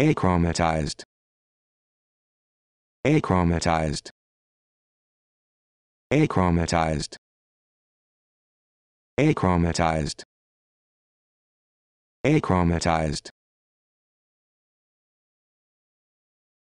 achromatized achromatized achromatized achromatized achromatized